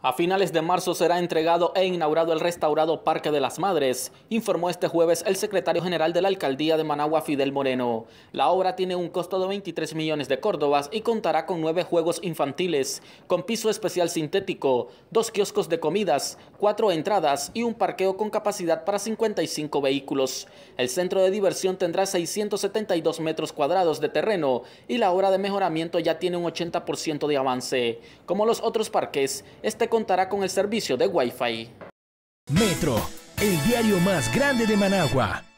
A finales de marzo será entregado e inaugurado el restaurado Parque de las Madres, informó este jueves el secretario general de la Alcaldía de Managua, Fidel Moreno. La obra tiene un costo de 23 millones de córdobas y contará con nueve juegos infantiles, con piso especial sintético, dos kioscos de comidas, cuatro entradas y un parqueo con capacidad para 55 vehículos. El centro de diversión tendrá 672 metros cuadrados de terreno y la obra de mejoramiento ya tiene un 80% de avance. Como los otros parques, este contará con el servicio de Wi-Fi. Metro, el diario más grande de Managua.